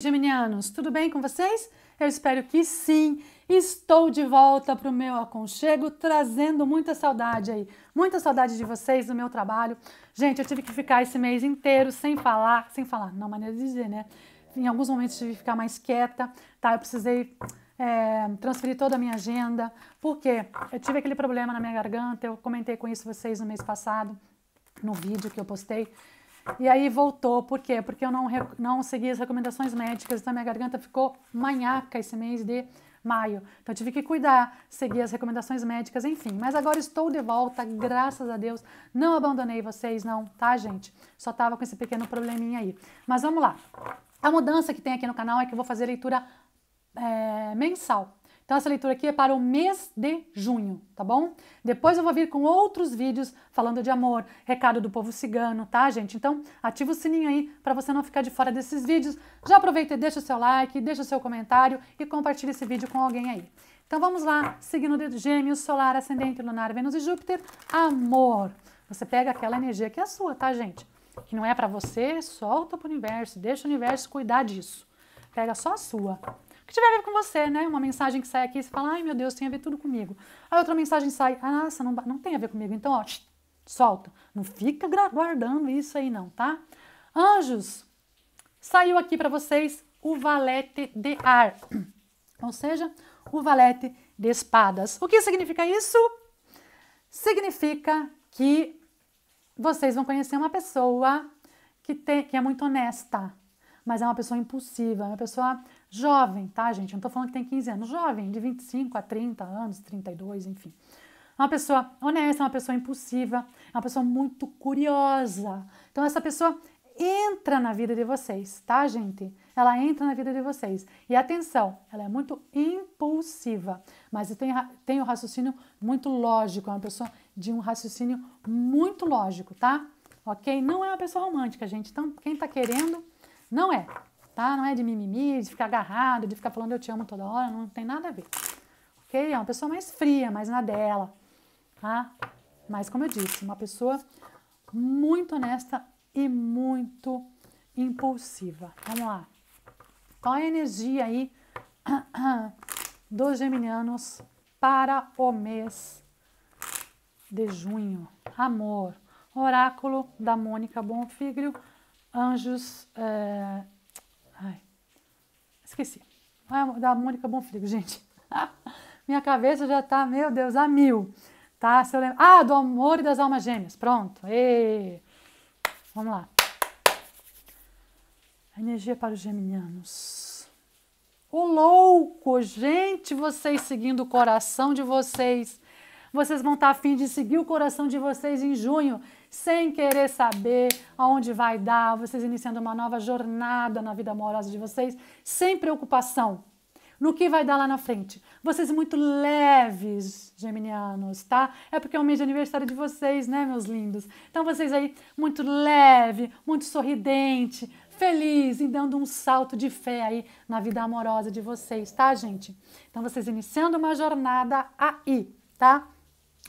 Geminianos, tudo bem com vocês? Eu espero que sim. Estou de volta para o meu aconchego, trazendo muita saudade aí, muita saudade de vocês, do meu trabalho. Gente, eu tive que ficar esse mês inteiro sem falar, sem falar, não maneira de dizer, né? Em alguns momentos tive que ficar mais quieta, tá? Eu precisei é, transferir toda a minha agenda, porque eu tive aquele problema na minha garganta, eu comentei com isso vocês no mês passado, no vídeo que eu postei. E aí voltou, por quê? Porque eu não, não segui as recomendações médicas, então minha garganta ficou manhaca esse mês de maio. Então tive que cuidar, seguir as recomendações médicas, enfim. Mas agora estou de volta, graças a Deus. Não abandonei vocês, não, tá, gente? Só tava com esse pequeno probleminha aí. Mas vamos lá. A mudança que tem aqui no canal é que eu vou fazer leitura é, mensal. Então essa leitura aqui é para o mês de junho, tá bom? Depois eu vou vir com outros vídeos falando de amor, recado do povo cigano, tá, gente? Então ativa o sininho aí para você não ficar de fora desses vídeos. Já aproveita e deixa o seu like, deixa o seu comentário e compartilha esse vídeo com alguém aí. Então vamos lá, signo de gêmeos, solar, ascendente, lunar, Vênus e Júpiter, amor. Você pega aquela energia que é sua, tá, gente? Que não é para você, solta para o universo, deixa o universo cuidar disso. Pega só a sua, que tiver a ver com você, né? Uma mensagem que sai aqui, você fala, ai meu Deus, tem a ver tudo comigo. Aí outra mensagem sai, ah, nossa, não, não tem a ver comigo. Então, ó, tch, solta. Não fica guardando isso aí, não, tá? Anjos, saiu aqui para vocês o valete de ar, ou seja, o valete de espadas. O que significa isso? Significa que vocês vão conhecer uma pessoa que, tem, que é muito honesta, mas é uma pessoa impulsiva, é uma pessoa jovem, tá, gente? Não estou falando que tem 15 anos, jovem, de 25 a 30 anos, 32, enfim. É uma pessoa honesta, é uma pessoa impulsiva, é uma pessoa muito curiosa. Então, essa pessoa entra na vida de vocês, tá, gente? Ela entra na vida de vocês. E atenção, ela é muito impulsiva, mas tem, tem um raciocínio muito lógico, é uma pessoa de um raciocínio muito lógico, tá? Ok? Não é uma pessoa romântica, gente. Então, quem tá querendo não é, tá? Não é de mimimi, de ficar agarrado, de ficar falando eu te amo toda hora, não tem nada a ver. Ok? É uma pessoa mais fria, mais na dela, tá? Mas, como eu disse, uma pessoa muito honesta e muito impulsiva. Vamos lá. Qual é a energia aí dos geminianos para o mês de junho? Amor. Oráculo da Mônica Bonfiglio Anjos. esqueci, é, Ai, esqueci. Ah, da Mônica Bonfrigo, gente. Minha cabeça já tá, meu Deus, a mil. Tá? Se eu lembro... Ah, do amor e das almas gêmeas. Pronto. E... Vamos lá. Energia para os geminianos. O louco, gente, vocês seguindo o coração de vocês. Vocês vão estar tá afim de seguir o coração de vocês em junho sem querer saber aonde vai dar, vocês iniciando uma nova jornada na vida amorosa de vocês, sem preocupação no que vai dar lá na frente. Vocês muito leves, geminianos, tá? É porque é o mês de aniversário de vocês, né, meus lindos? Então vocês aí muito leve, muito sorridente, feliz e dando um salto de fé aí na vida amorosa de vocês, tá, gente? Então vocês iniciando uma jornada aí, tá?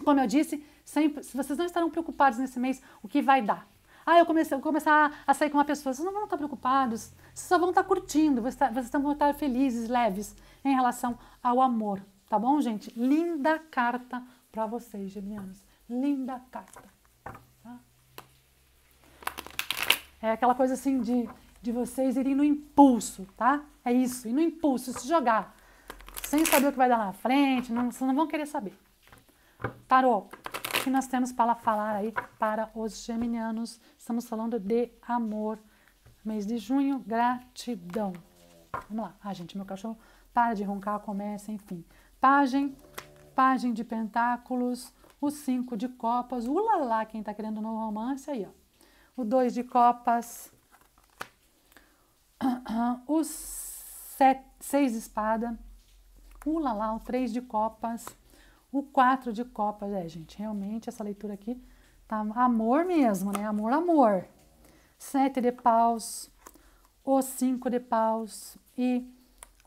Como eu disse, se vocês não estarão preocupados nesse mês, o que vai dar? Ah, eu comecei eu começar a sair com uma pessoa. Vocês não vão estar preocupados, vocês só vão estar curtindo, vocês, tá, vão estar felizes, leves em relação ao amor. Tá bom, gente? Linda carta para vocês, geminianos. Linda carta. Tá? É aquela coisa assim de, de vocês irem no impulso, tá? É isso, ir no impulso, se jogar. Sem saber o que vai dar na frente, não, vocês não vão querer saber. Tarô, que nós temos para falar aí para os geminianos. Estamos falando de amor. Mês de junho, gratidão. Vamos lá. Ah, gente, meu cachorro para de roncar, começa, enfim. Pagem, pagem de pentáculos, o cinco de copas, Ulala, quem está querendo um novo romance aí, ó. O dois de copas, o sete, seis de espada, Ulala, o três de copas, o 4 de copas, é, gente, realmente essa leitura aqui tá amor mesmo, né? Amor, amor. 7 de paus, o 5 de paus e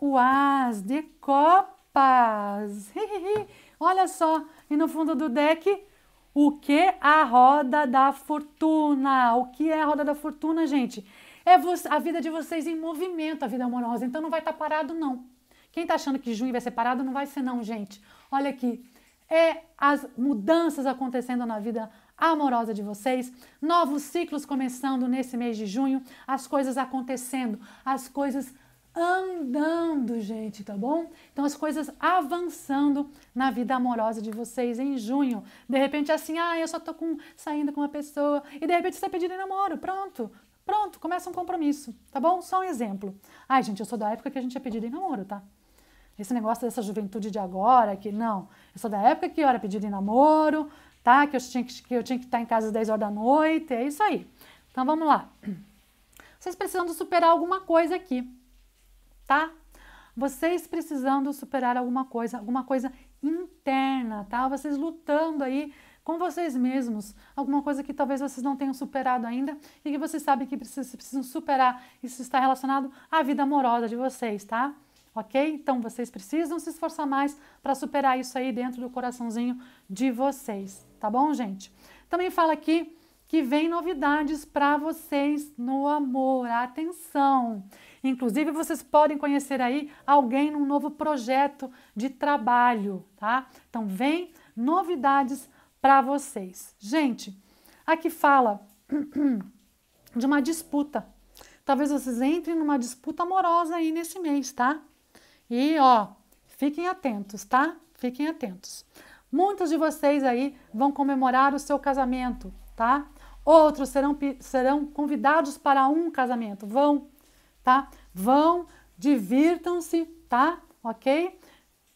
o as de copas. Olha só, e no fundo do deck, o que a roda da fortuna? O que é a roda da fortuna, gente? É a vida de vocês em movimento, a vida amorosa. Então não vai estar tá parado, não. Quem está achando que junho vai ser parado, não vai ser, não, gente. Olha aqui, é as mudanças acontecendo na vida amorosa de vocês, novos ciclos começando nesse mês de junho, as coisas acontecendo, as coisas andando, gente, tá bom? Então as coisas avançando na vida amorosa de vocês em junho. De repente é assim, ah, eu só tô com, saindo com uma pessoa e de repente você tá pedindo namoro, pronto. Pronto, começa um compromisso, tá bom? Só um exemplo. Ai, gente, eu sou da época que a gente é pedido em namoro, tá? Esse negócio dessa juventude de agora, que não, eu sou da época que eu era pedido em namoro, tá? Que eu tinha que, que, eu tinha que estar em casa às 10 horas da noite, é isso aí. Então vamos lá. Vocês precisando superar alguma coisa aqui, tá? Vocês precisando superar alguma coisa, alguma coisa interna, tá? Vocês lutando aí com vocês mesmos, alguma coisa que talvez vocês não tenham superado ainda e que vocês sabem que precisam, precisam superar. Isso está relacionado à vida amorosa de vocês, tá? ok? Então vocês precisam se esforçar mais para superar isso aí dentro do coraçãozinho de vocês, tá bom, gente? Também fala aqui que vem novidades para vocês no amor. Atenção! Inclusive, vocês podem conhecer aí alguém num novo projeto de trabalho, tá? Então, vem novidades para vocês. Gente, aqui fala de uma disputa. Talvez vocês entrem numa disputa amorosa aí nesse mês, tá? E ó, fiquem atentos, tá? Fiquem atentos. Muitos de vocês aí vão comemorar o seu casamento, tá? Outros serão, serão convidados para um casamento. Vão, tá? Vão, divirtam-se, tá? Ok?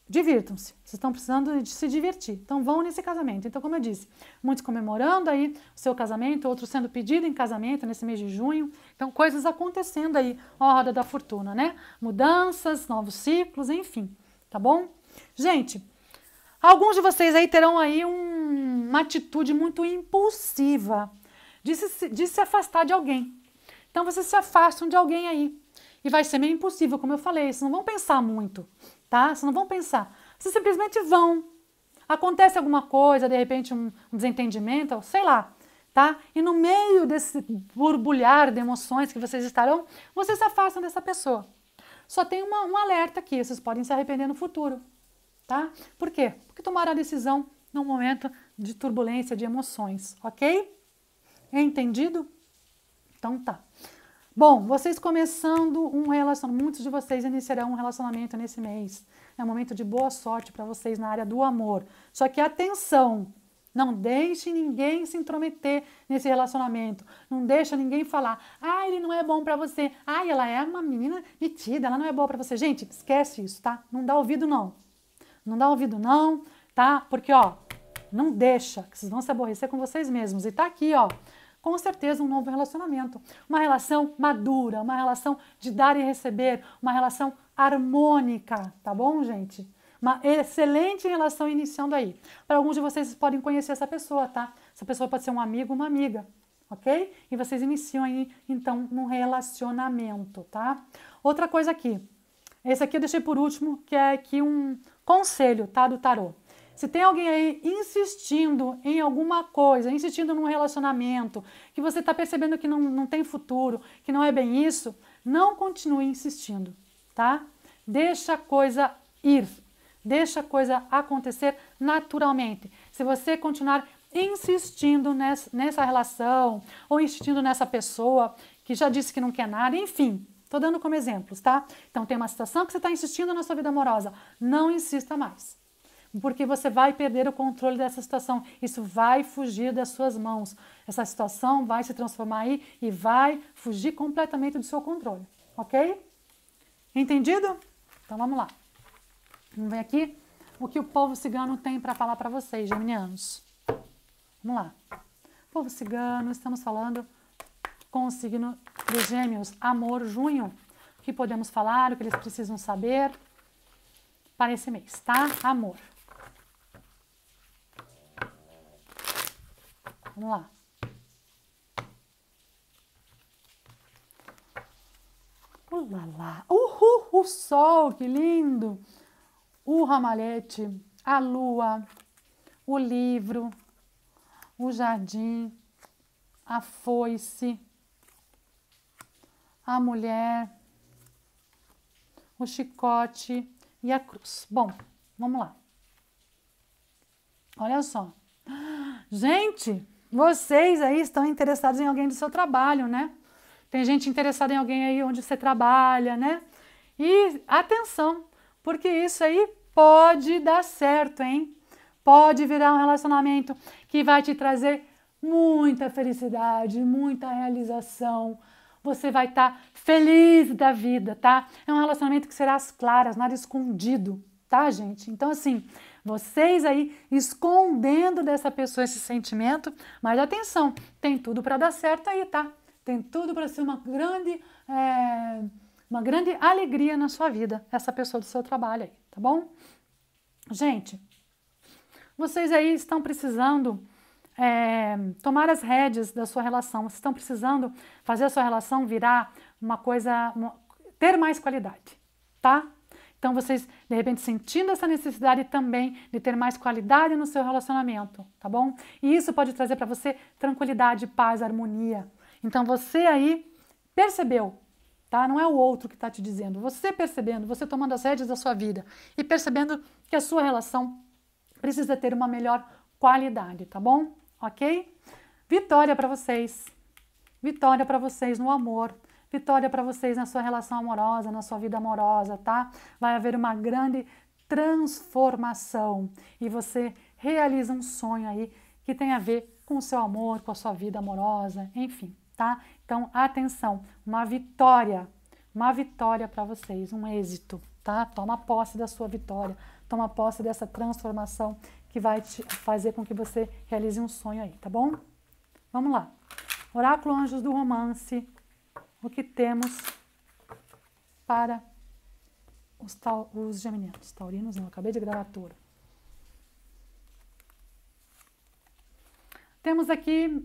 divirtam-se. Vocês estão precisando de se divertir. Então vão nesse casamento. Então, como eu disse, muitos comemorando aí o seu casamento, outros sendo pedido em casamento nesse mês de junho. Então, coisas acontecendo aí, ó, a roda da fortuna, né? Mudanças, novos ciclos, enfim, tá bom? Gente, alguns de vocês aí terão aí um, uma atitude muito impulsiva de se, de se afastar de alguém. Então, vocês se afastam de alguém aí. E vai ser meio impossível, como eu falei, vocês não vão pensar muito tá? Vocês não vão pensar. Vocês simplesmente vão. Acontece alguma coisa, de repente um, um desentendimento, sei lá, tá? E no meio desse borbulhar de emoções que vocês estarão, vocês se afastam dessa pessoa. Só tem uma, um alerta aqui, vocês podem se arrepender no futuro, tá? Por quê? Porque tomaram a decisão num momento de turbulência de emoções, ok? Entendido? Então tá. Bom, vocês começando um relacionamento, muitos de vocês iniciarão um relacionamento nesse mês. É um momento de boa sorte para vocês na área do amor. Só que atenção, não deixe ninguém se intrometer nesse relacionamento. Não deixa ninguém falar: "Ah, ele não é bom para você. Ah, ela é uma menina metida, ela não é boa para você". Gente, esquece isso, tá? Não dá ouvido não. Não dá ouvido não, tá? Porque ó, não deixa, que vocês vão se aborrecer com vocês mesmos. E tá aqui, ó com certeza um novo relacionamento. Uma relação madura, uma relação de dar e receber, uma relação harmônica, tá bom, gente? Uma excelente relação iniciando aí. Para alguns de vocês, vocês podem conhecer essa pessoa, tá? Essa pessoa pode ser um amigo, uma amiga, ok? E vocês iniciam aí, então, num relacionamento, tá? Outra coisa aqui. Esse aqui eu deixei por último, que é aqui um conselho, tá? Do tarot. Se tem alguém aí insistindo em alguma coisa, insistindo num relacionamento, que você está percebendo que não, não tem futuro, que não é bem isso, não continue insistindo, tá? Deixa a coisa ir, deixa a coisa acontecer naturalmente. Se você continuar insistindo nessa, nessa relação ou insistindo nessa pessoa que já disse que não quer nada, enfim, estou dando como exemplos, tá? Então tem uma situação que você está insistindo na sua vida amorosa, não insista mais porque você vai perder o controle dessa situação. Isso vai fugir das suas mãos. Essa situação vai se transformar aí e vai fugir completamente do seu controle, ok? Entendido? Então vamos lá. Vamos ver aqui o que o povo cigano tem para falar para vocês, geminianos. Vamos lá. Povo cigano, estamos falando com o signo de gêmeos, amor, junho. O que podemos falar, o que eles precisam saber para esse mês, tá? Amor. Vamos lá. lá. Uhul, o sol, que lindo! O ramalhete, a lua, o livro, o jardim, a foice, a mulher, o chicote e a cruz. Bom, vamos lá. Olha só. Gente, vocês aí estão interessados em alguém do seu trabalho, né? Tem gente interessada em alguém aí onde você trabalha, né? E atenção, porque isso aí pode dar certo, hein? Pode virar um relacionamento que vai te trazer muita felicidade, muita realização. Você vai estar tá feliz da vida, tá? É um relacionamento que será às claras, nada escondido, tá, gente? Então, assim, vocês aí escondendo dessa pessoa esse sentimento, mas atenção, tem tudo para dar certo aí, tá? Tem tudo para ser uma grande, é, uma grande alegria na sua vida, essa pessoa do seu trabalho aí, tá bom? Gente, vocês aí estão precisando é, tomar as rédeas da sua relação, vocês estão precisando fazer a sua relação virar uma coisa, uma, ter mais qualidade, tá? Então, vocês, de repente, sentindo essa necessidade também de ter mais qualidade no seu relacionamento, tá bom? E isso pode trazer para você tranquilidade, paz, harmonia. Então, você aí percebeu, tá? Não é o outro que está te dizendo. Você percebendo, você tomando as rédeas da sua vida e percebendo que a sua relação precisa ter uma melhor qualidade, tá bom? Ok? Vitória para vocês. Vitória para vocês no amor, vitória para vocês na sua relação amorosa, na sua vida amorosa, tá? Vai haver uma grande transformação e você realiza um sonho aí que tem a ver com o seu amor, com a sua vida amorosa, enfim, tá? Então, atenção, uma vitória, uma vitória para vocês, um êxito, tá? Toma posse da sua vitória, toma posse dessa transformação que vai te fazer com que você realize um sonho aí, tá bom? Vamos lá. Oráculo Anjos do Romance o que temos para os, tal, os geminianos. Taurinos não, acabei de gravar touro. Temos aqui.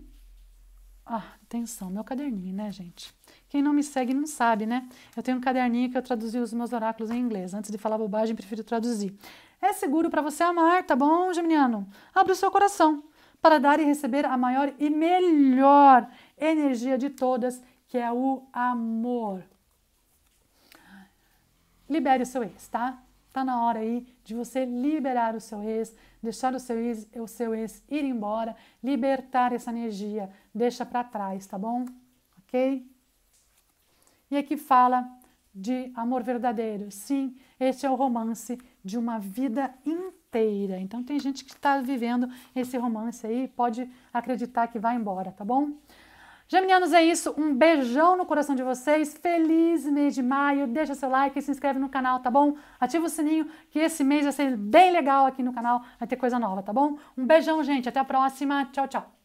Ah, atenção, meu caderninho, né, gente? Quem não me segue não sabe, né? Eu tenho um caderninho que eu traduzi os meus oráculos em inglês. Antes de falar bobagem, prefiro traduzir. É seguro para você amar, tá bom, Geminiano? Abre o seu coração para dar e receber a maior e melhor energia de todas que é o amor. Libere o seu ex, tá? Tá na hora aí de você liberar o seu ex, deixar o seu ex, o seu ex ir embora, libertar essa energia, deixa para trás, tá bom? OK? E aqui fala de amor verdadeiro. Sim, este é o romance de uma vida inteira. Então tem gente que está vivendo esse romance aí, pode acreditar que vai embora, tá bom? Geminianos, é isso. Um beijão no coração de vocês. Feliz mês de maio. Deixa seu like, se inscreve no canal, tá bom? Ativa o sininho que esse mês vai ser bem legal aqui no canal. Vai ter coisa nova, tá bom? Um beijão, gente. Até a próxima. Tchau, tchau.